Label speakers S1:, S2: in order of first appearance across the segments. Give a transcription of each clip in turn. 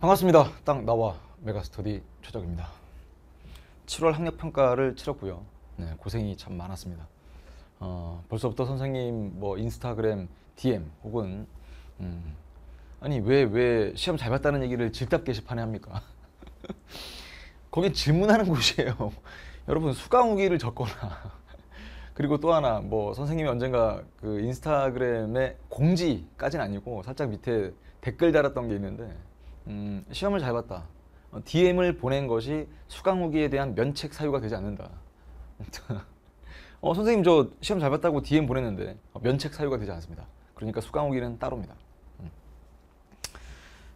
S1: 반갑습니다. 딱 나와 메가스터디 최적입니다. 7월 학력 평가를 치렀고요. 네, 고생이 참 많았습니다. 어, 벌써부터 선생님 뭐 인스타그램 DM 혹은 음, 아니 왜 왜 시험 잘 봤다는 얘기를 질답 게시판에 합니까? 거긴 질문하는 곳이에요. 여러분 수강 후기를 적거나 그리고 또 하나 뭐 선생님이 언젠가 그 인스타그램에 공지까지는 아니고 살짝 밑에 댓글 달았던 게 있는데 음, 시험을 잘 봤다. 어, DM을 보낸 것이 수강 후기에 대한 면책 사유가 되지 않는다. 어, 선생님 저 시험 잘 봤다고 DM 보냈는데 어, 면책 사유가 되지 않습니다. 그러니까 수강 후기는 따로입니다. 음.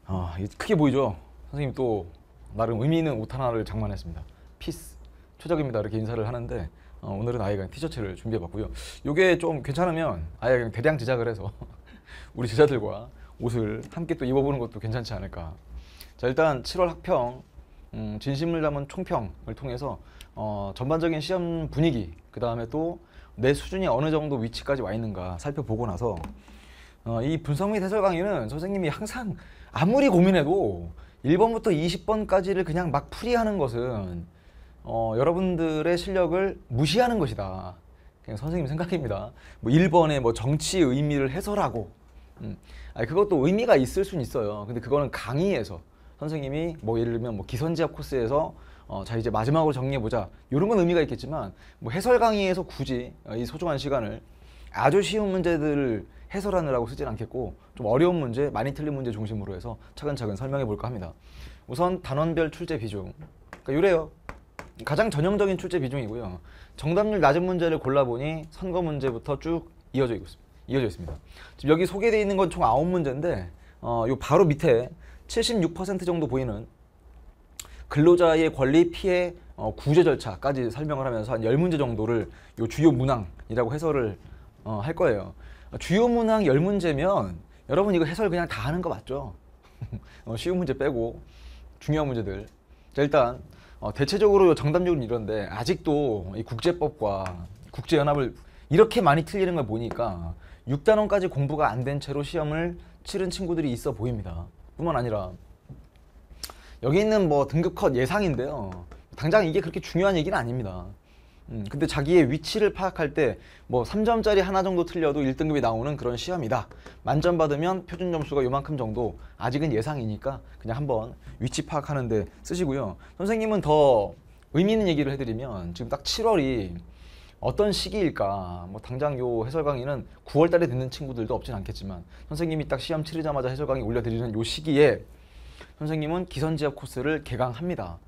S1: 어, 크게 보이죠? 선생님 또 나름 의미 있는 옷 하나를 장만했습니다. 피스 최적입니다 이렇게 인사를 하는데 어, 오늘은 아예 그냥 티셔츠를 준비해봤고요. 이게 좀 괜찮으면 아예 그냥 대량 제작을 해서 우리 제자들과 옷을 함께 또 입어보는 것도 괜찮지 않을까. 자 일단 7월 학평 음, 진심을 담은 총평을 통해서 어, 전반적인 시험 분위기 그 다음에 또 내 수준이 어느 정도 위치까지 와 있는가 살펴보고 나서 어, 이 분석 및 해설 강의는 선생님이 항상 아무리 고민해도 1번부터 20번까지를 그냥 막 풀이하는 것은 어, 여러분들의 실력을 무시하는 것이다. 그냥 선생님 생각입니다. 뭐 1번에 뭐 정치의 의미를 해설하고 음. 아니, 그것도 의미가 있을 수는 있어요. 근데 그거는 강의에서 선생님이 뭐 예를 들면 뭐 기선제압 코스에서 어, 자 이제 마지막으로 정리해 보자. 이런 건 의미가 있겠지만 뭐 해설 강의에서 굳이 어, 이 소중한 시간을 아주 쉬운 문제들을 해설하느라고 쓰진 않겠고 좀 어려운 문제, 많이 틀린 문제 중심으로 해서 차근차근 설명해 볼까 합니다. 우선 단원별 출제 비중. 그러니까 요래요. 가장 전형적인 출제 비중이고요. 정답률 낮은 문제를 골라보니 선거 문제부터 쭉 이어져 있습니다. 이어져 있습니다. 지금 여기 소개되어 있는 건 총 9문제인데 어, 요 바로 밑에 76% 정도 보이는 근로자의 권리 피해 어, 구제 절차까지 설명을 하면서 한 10문제 정도를 요 주요 문항이라고 해설을 어, 할 거예요. 주요 문항 10문제면 여러분 이거 해설 그냥 다 하는 거 맞죠? 어, 쉬운 문제 빼고 중요한 문제들. 자 일단 어, 대체적으로 정답률은 이런데 아직도 이 국제법과 국제연합을 이렇게 많이 틀리는 걸 보니까 6단원까지 공부가 안 된 채로 시험을 치른 친구들이 있어 보입니다. 뿐만 아니라 여기 있는 뭐 등급 컷 예상인데요. 당장 이게 그렇게 중요한 얘기는 아닙니다. 음, 근데 자기의 위치를 파악할 때 뭐 3점짜리 하나 정도 틀려도 1등급이 나오는 그런 시험이다. 만점 받으면 표준 점수가 요만큼 정도 아직은 예상이니까 그냥 한번 위치 파악하는데 쓰시고요. 선생님은 더 의미 있는 얘기를 해드리면 지금 딱 7월이 어떤 시기일까? 뭐 당장 요 해설 강의는 9월 달에 듣는 친구들도 없진 않겠지만 선생님이 딱 시험 치르자마자 해설 강의 올려드리는 요 시기에 선생님은 기선제압 코스를 개강합니다.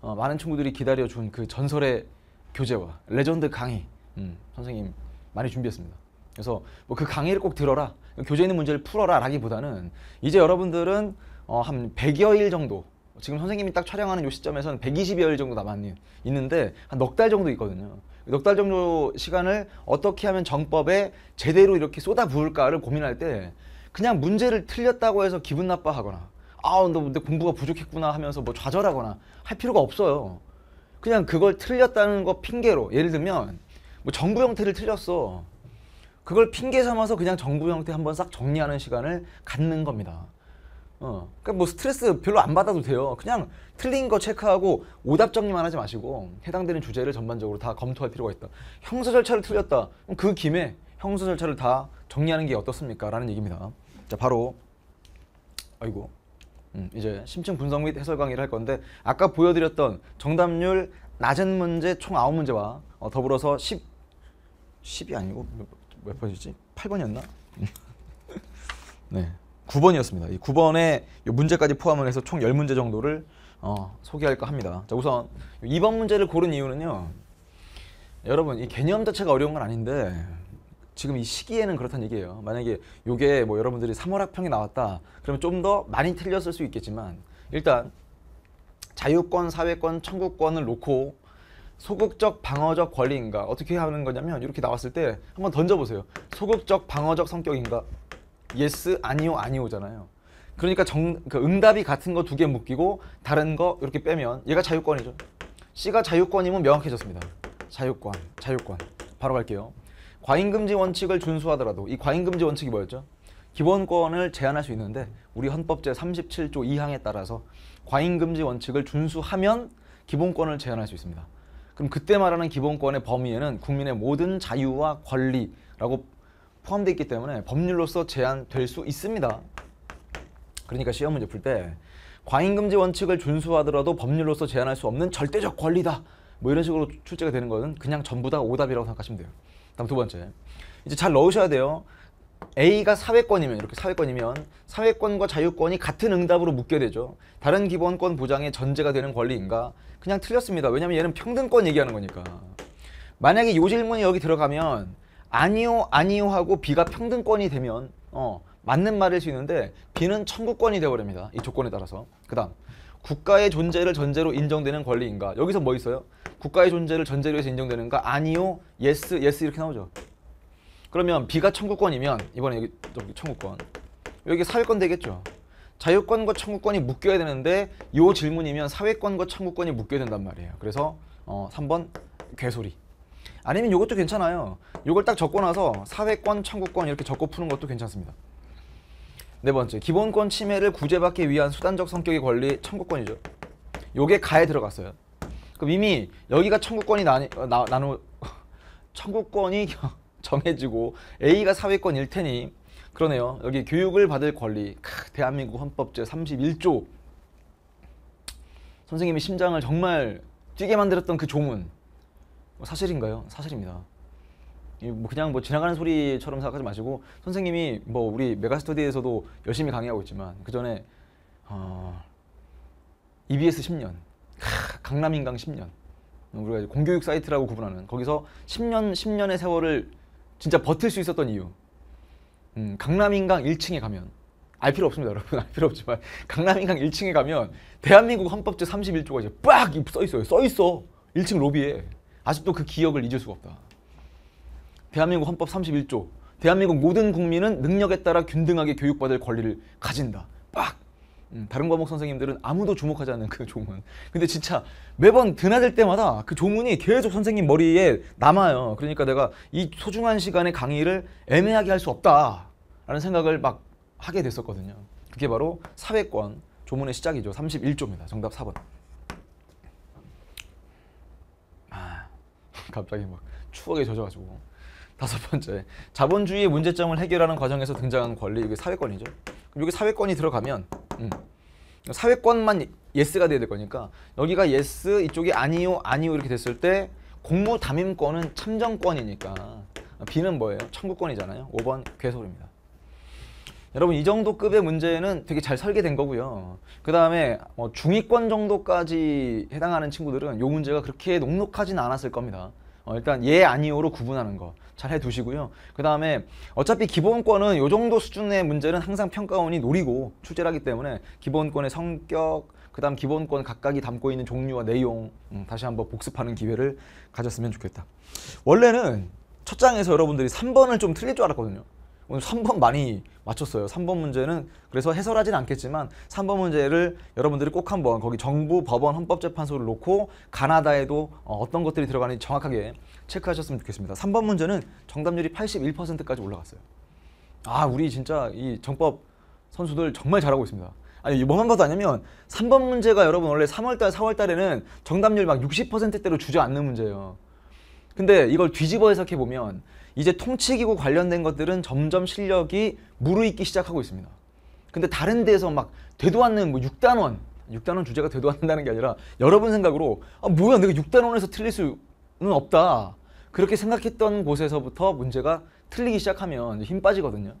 S1: 어, 많은 친구들이 기다려준 그 전설의 교재와 레전드 강의 음, 선생님 많이 준비했습니다. 그래서 뭐 그 강의를 꼭 들어라 교재 있는 문제를 풀어라 라기보다는 이제 여러분들은 어, 한 100여 일 정도 지금 선생님이 딱 촬영하는 요 시점에서는 120여 일 정도 남았는데한 넉 달 정도 있거든요. 넉달 정도 시간을 어떻게 하면 정법에 제대로 이렇게 쏟아부을까를 고민할 때 그냥 문제를 틀렸다고 해서 기분 나빠하거나 아우 너 근데 공부가 부족했구나 하면서 뭐 좌절하거나 할 필요가 없어요. 그냥 그걸 틀렸다는 거 핑계로 예를 들면 뭐 정부 형태를 틀렸어. 그걸 핑계 삼아서 그냥 정부 형태 한번 싹 정리하는 시간을 갖는 겁니다. 어. 그러니까 뭐 스트레스 별로 안 받아도 돼요. 그냥 틀린 거 체크하고 오답 정리만 하지 마시고 해당되는 주제를 전반적으로 다 검토할 필요가 있다. 형사 절차를 틀렸다. 그럼 그 김에 형사 절차를 다 정리하는 게 어떻습니까? 라는 얘기입니다. 자, 바로 아이고. 음, 이제 심층 분석 및 해설 강의를 할 건데 아까 보여드렸던 정답률 낮은 문제 총 아홉 문제와 어, 더불어서 십0 10이 아니고 몇, 몇 번이지? 팔번이었나 네. 9번이었습니다. 이 9번에 이 문제까지 포함을 해서 총 10문제 정도를 어, 소개할까 합니다. 자, 우선 2번 문제를 고른 이유는요. 여러분, 이 개념 자체가 어려운 건 아닌데 지금 이 시기에는 그렇다는 얘기예요. 만약에 이게뭐 여러분들이 3월 학평이 나왔다. 그러면 좀 더 많이 틀렸을 수 있겠지만 일단 자유권, 사회권, 청구권을 놓고 소극적 방어적 권리인가 어떻게 하는 거냐면 이렇게 나왔을 때 한번 던져보세요. 소극적 방어적 성격인가 yes, 아니요, 아니오잖아요. 그러니까 정, 그 응답이 같은 거 두 개 묶이고 다른 거 이렇게 빼면 얘가 자유권이죠. C가 자유권이면 명확해졌습니다. 자유권, 자유권. 바로 갈게요. 과잉금지 원칙을 준수하더라도 이 과잉금지 원칙이 뭐였죠? 기본권을 제한할 수 있는데 우리 헌법 제37조 2항에 따라서 과잉금지 원칙을 준수하면 기본권을 제한할 수 있습니다. 그럼 그때 말하는 기본권의 범위에는 국민의 모든 자유와 권리라고 포함되어 있기 때문에 법률로서 제한될 수 있습니다. 그러니까 시험 문제 풀 때 과잉금지 원칙을 준수하더라도 법률로서 제한할 수 없는 절대적 권리다. 뭐 이런 식으로 출제가 되는 것은 그냥 전부 다 오답이라고 생각하시면 돼요. 다음 두 번째. 이제 잘 넣으셔야 돼요. A가 사회권이면 이렇게 사회권이면 사회권과 자유권이 같은 응답으로 묶게 되죠. 다른 기본권 보장의 전제가 되는 권리인가? 그냥 틀렸습니다. 왜냐하면 얘는 평등권 얘기하는 거니까. 만약에 요 질문이 여기 들어가면 아니요 아니요 하고 B가 평등권이 되면 어, 맞는 말일 수 있는데 B는 청구권이 되어버립니다. 이 조건에 따라서. 그 다음 국가의 존재를 전제로 인정되는 권리인가? 여기서 뭐 있어요? 국가의 존재를 전제로 해서 인정되는가? 아니요, 예스, 예스 이렇게 나오죠. 그러면 B가 청구권이면 이번에 여기, 여기 청구권 여기 사회권 되겠죠. 자유권과 청구권이 묶여야 되는데 요 질문이면 사회권과 청구권이 묶여야 된단 말이에요. 그래서 어, 3번 괴소리. 아니면 이것도 괜찮아요. 이걸 딱 적고 나서 사회권, 청구권 이렇게 적고 푸는 것도 괜찮습니다. 네 번째, 기본권 침해를 구제받기 위한 수단적 성격의 권리 청구권이죠. 요게 가에 들어갔어요. 그럼 이미 여기가 청구권이 나 어, 나, 나누 청구권이 정해지고 A가 사회권일 테니 그러네요. 여기 교육을 받을 권리. 크, 대한민국 헌법 제31조. 선생님이 심장을 정말 뛰게 만들었던 그 조문. 뭐 사실인가요? 사실입니다. 뭐 그냥 뭐 지나가는 소리처럼 생각하지 마시고 선생님이 뭐 우리 메가스터디에서도 열심히 강의하고 있지만 그 전에 어, EBS 10년, 강남인강 10년 우리가 공교육 사이트라고 구분하는 거기서 10년 10년의 세월을 진짜 버틸 수 있었던 이유. 음, 강남인강 1층에 가면 알 필요 없습니다, 여러분. 알 필요 없지만 강남인강 1층에 가면 대한민국 헌법 제 31조가 이제 빡써 있어요. 써 있어. 1층 로비에. 아직도 그 기억을 잊을 수가 없다. 대한민국 헌법 31조. 대한민국 모든 국민은 능력에 따라 균등하게 교육받을 권리를 가진다. 빡! 음, 다른 과목 선생님들은 아무도 주목하지 않는 그 조문. 근데 진짜 매번 드나들 때마다 그 조문이 계속 선생님 머리에 남아요. 그러니까 내가 이 소중한 시간의 강의를 애매하게 할 수 없다라는 생각을 막 하게 됐었거든요. 그게 바로 사회권 조문의 시작이죠. 31조입니다. 정답 4번. 갑자기 막 추억에 젖어가지고 다섯 번째 자본주의의 문제점을 해결하는 과정에서 등장하는 권리 이게 사회권이죠. 그럼 여기 사회권이 들어가면 음, 사회권만 예스가 돼야 될 거니까 여기가 예스 이쪽이 아니요 아니요 이렇게 됐을 때 공무 담임권은 참정권이니까 B는 뭐예요? 청구권이잖아요. 5번 괴솔입니다. 여러분 이 정도 급의 문제는 되게 잘 설계된 거고요. 그 다음에 뭐 중위권 정도까지 해당하는 친구들은 요 문제가 그렇게 녹록하진 않았을 겁니다. 어, 일단 예 아니오로 구분하는 거 잘 해두시고요. 그 다음에 어차피 기본권은 요 정도 수준의 문제는 항상 평가원이 노리고 출제를 하기 때문에 기본권의 성격, 그 다음 기본권 각각이 담고 있는 종류와 내용 음, 다시 한번 복습하는 기회를 가졌으면 좋겠다. 원래는 첫 장에서 여러분들이 3번을 좀 틀릴 줄 알았거든요. 오늘 3번 많이 맞췄어요. 3번 문제는 그래서 해설하진 않겠지만 3번 문제를 여러분들이 꼭 한번 거기 정부, 법원, 헌법재판소를 놓고 가나다에도 어, 어떤 것들이 들어가는지 정확하게 체크하셨으면 좋겠습니다. 3번 문제는 정답률이 81%까지 올라갔어요. 아, 우리 진짜 이 정법 선수들 정말 잘하고 있습니다. 아니 뭐만 봐도 아니면 3번 문제가 여러분 원래 3월달, 4월달에는 정답률 막 60%대로 주저앉는 문제예요. 근데 이걸 뒤집어 해석해 보면 이제 통치기구 관련된 것들은 점점 실력이 무르익기 시작하고 있습니다. 근데 다른 데서 막 되도 않는 뭐 6단원, 6단원 주제가 되도 않는다는 게 아니라 여러분 생각으로 아 뭐야 내가 6단원에서 틀릴 수는 없다. 그렇게 생각했던 곳에서부터 문제가 틀리기 시작하면 힘 빠지거든요.